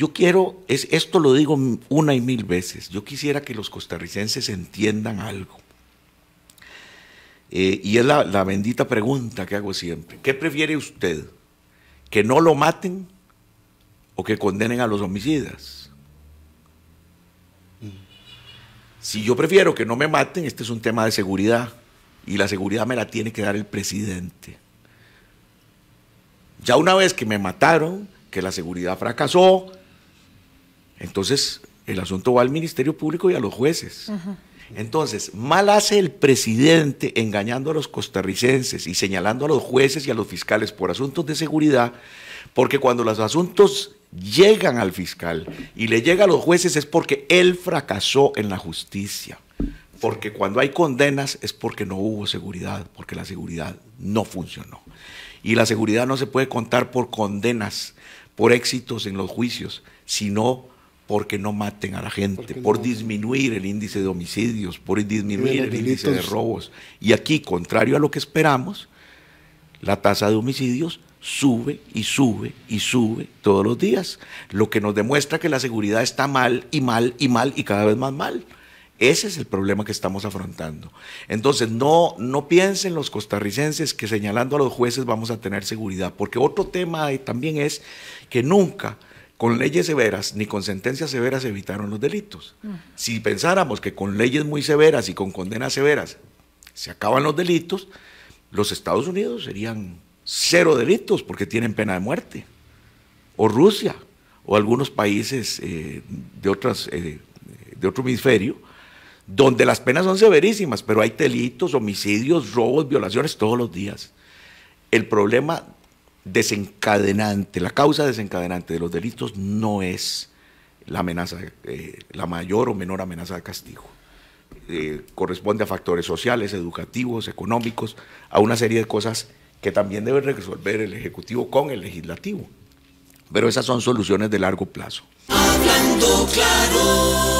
Yo quiero, esto lo digo una y mil veces, yo quisiera que los costarricenses entiendan algo. Eh, y es la, la bendita pregunta que hago siempre. ¿Qué prefiere usted? ¿Que no lo maten o que condenen a los homicidas? Si yo prefiero que no me maten, este es un tema de seguridad y la seguridad me la tiene que dar el presidente. Ya una vez que me mataron, que la seguridad fracasó, entonces, el asunto va al Ministerio Público y a los jueces. Entonces, mal hace el presidente engañando a los costarricenses y señalando a los jueces y a los fiscales por asuntos de seguridad, porque cuando los asuntos llegan al fiscal y le llegan a los jueces es porque él fracasó en la justicia. Porque cuando hay condenas es porque no hubo seguridad, porque la seguridad no funcionó. Y la seguridad no se puede contar por condenas, por éxitos en los juicios, sino porque no maten a la gente, por disminuir el índice de homicidios, por disminuir el índice de robos. Y aquí, contrario a lo que esperamos, la tasa de homicidios sube y sube y sube todos los días, lo que nos demuestra que la seguridad está mal y mal y mal y cada vez más mal. Ese es el problema que estamos afrontando. Entonces, no, no piensen los costarricenses que señalando a los jueces vamos a tener seguridad, porque otro tema también es que nunca con leyes severas ni con sentencias severas evitaron los delitos. Mm. Si pensáramos que con leyes muy severas y con condenas severas se acaban los delitos, los Estados Unidos serían cero delitos porque tienen pena de muerte. O Rusia, o algunos países eh, de, otras, eh, de otro hemisferio, donde las penas son severísimas, pero hay delitos, homicidios, robos, violaciones todos los días. El problema desencadenante, la causa desencadenante de los delitos no es la amenaza, eh, la mayor o menor amenaza de castigo. Eh, corresponde a factores sociales, educativos, económicos, a una serie de cosas que también debe resolver el Ejecutivo con el Legislativo. Pero esas son soluciones de largo plazo. claro.